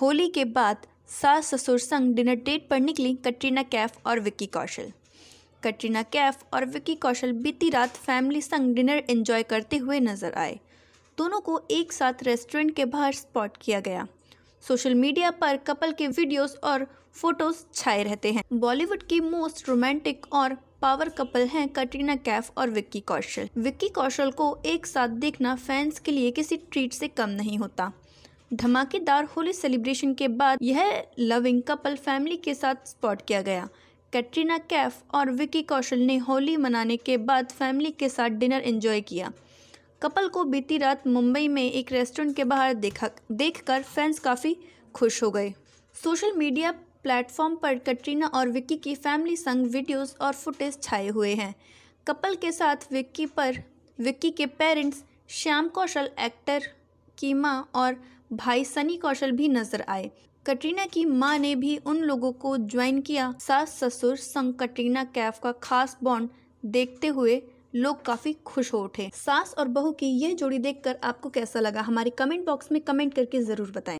होली के बाद सास ससुर संग डिनर डेट पर निकली कटरीना कैफ और विक्की कौशल कटरीना कैफ और विक्की कौशल बीती रात फैमिली संग डिनर एंजॉय करते हुए नजर आए दोनों को एक साथ रेस्टोरेंट के बाहर स्पॉट किया गया सोशल मीडिया पर कपल के वीडियोस और फोटोज छाए रहते हैं बॉलीवुड की मोस्ट रोमांटिक और पावर कपल हैं कटरीना कैफ और विक्की कौशल विक्की कौशल को एक साथ देखना फैंस के लिए किसी ट्रीट से कम नहीं होता धमाकेदार होली सेलिब्रेशन के बाद यह लविंग कपल फैमिली के साथ स्पॉट किया गया कैटरीना कैफ और विकी कौशल ने होली मनाने के बाद फैमिली के साथ डिनर एंजॉय किया कपल को बीती रात मुंबई में एक रेस्टोरेंट के बाहर देखा देखकर फैंस काफ़ी खुश हो गए सोशल मीडिया प्लेटफॉर्म पर कैटरीना और विक्की की फैमिली संग वीडियोस और फुटेज छाए हुए हैं कपल के साथ विक्की पर विक्की के पेरेंट्स श्याम कौशल एक्टर कीमा और भाई सनी कौशल भी नजर आए कटरीना की मां ने भी उन लोगों को ज्वाइन किया सास ससुर संग कटरीना कैफ का खास बॉन्ड देखते हुए लोग काफी खुश हो उठे सास और बहू की यह जोड़ी देखकर आपको कैसा लगा हमारे कमेंट बॉक्स में कमेंट करके जरूर बताएं